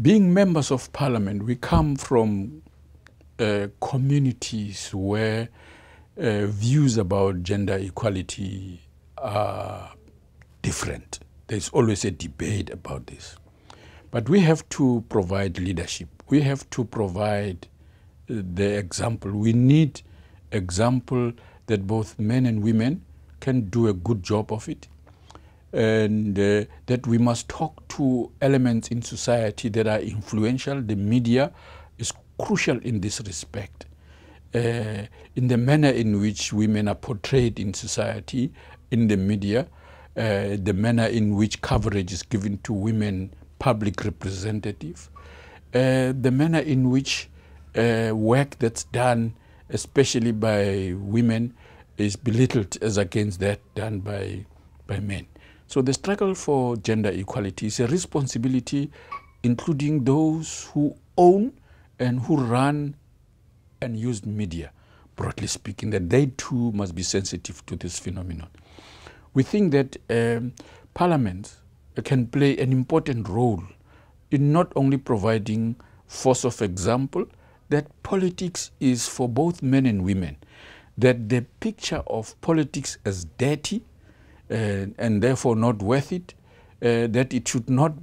Being members of parliament, we come from uh, communities where uh, views about gender equality are different. There's always a debate about this. But we have to provide leadership. We have to provide uh, the example. We need example that both men and women can do a good job of it and uh, that we must talk to elements in society that are influential. The media is crucial in this respect. Uh, in the manner in which women are portrayed in society, in the media, uh, the manner in which coverage is given to women public representative, uh, the manner in which uh, work that's done, especially by women, is belittled as against that done by, by men. So the struggle for gender equality is a responsibility including those who own and who run and use media, broadly speaking, that they too must be sensitive to this phenomenon. We think that um, parliament can play an important role in not only providing force of example, that politics is for both men and women, that the picture of politics as dirty uh, and therefore not worth it, uh, that it should not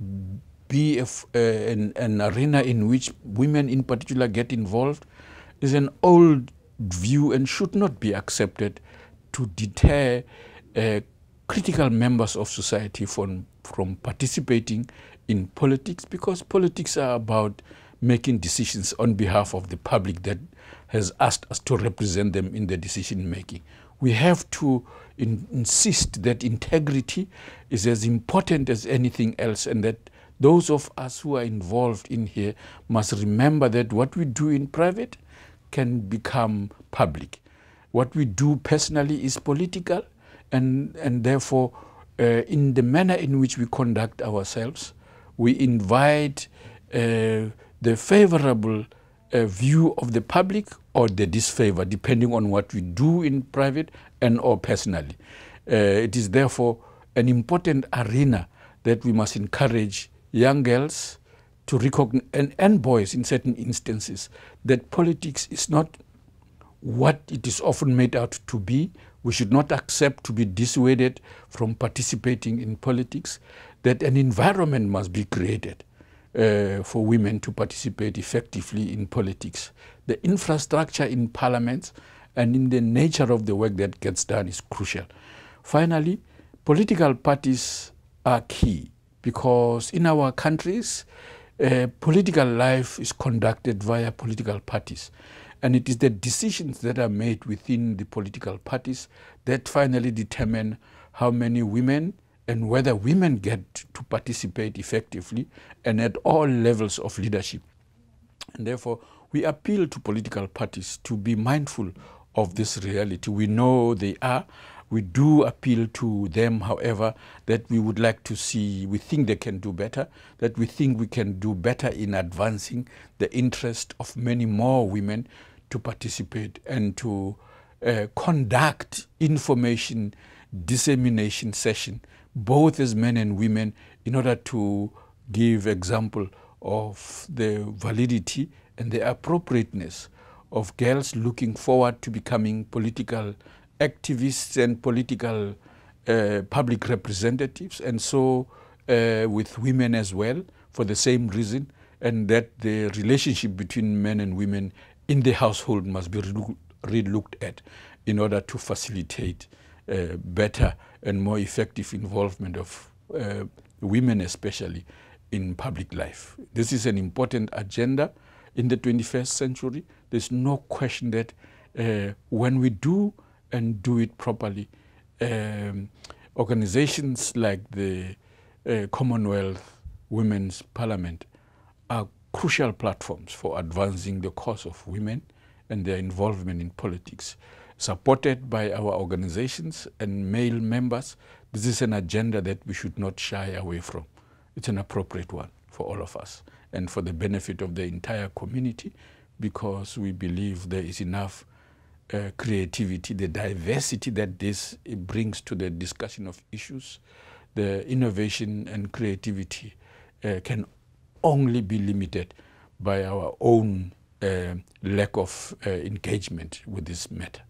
be uh, an, an arena in which women in particular get involved is an old view and should not be accepted to deter uh, critical members of society from, from participating in politics because politics are about making decisions on behalf of the public that has asked us to represent them in the decision making. We have to in insist that integrity is as important as anything else and that those of us who are involved in here must remember that what we do in private can become public. What we do personally is political and, and therefore uh, in the manner in which we conduct ourselves, we invite uh, the favorable uh, view of the public or the disfavor, depending on what we do in private and or personally. Uh, it is therefore an important arena that we must encourage young girls to recognize, and, and boys in certain instances, that politics is not what it is often made out to be. We should not accept to be dissuaded from participating in politics, that an environment must be created uh, for women to participate effectively in politics. The infrastructure in parliaments and in the nature of the work that gets done is crucial. Finally, political parties are key because in our countries, uh, political life is conducted via political parties. And it is the decisions that are made within the political parties that finally determine how many women and whether women get to participate effectively and at all levels of leadership. And therefore, we appeal to political parties to be mindful of this reality. We know they are. We do appeal to them, however, that we would like to see, we think they can do better, that we think we can do better in advancing the interest of many more women to participate and to uh, conduct information dissemination session, both as men and women, in order to give example of the validity and the appropriateness of girls looking forward to becoming political activists and political uh, public representatives, and so uh, with women as well, for the same reason, and that the relationship between men and women in the household must be relooked at in order to facilitate uh, better and more effective involvement of uh, women especially in public life. This is an important agenda in the 21st century. There's no question that uh, when we do and do it properly, um, organizations like the uh, Commonwealth Women's Parliament are crucial platforms for advancing the cause of women and their involvement in politics. Supported by our organizations and male members, this is an agenda that we should not shy away from. It's an appropriate one for all of us and for the benefit of the entire community because we believe there is enough uh, creativity, the diversity that this brings to the discussion of issues, the innovation and creativity uh, can only be limited by our own uh, lack of uh, engagement with this matter.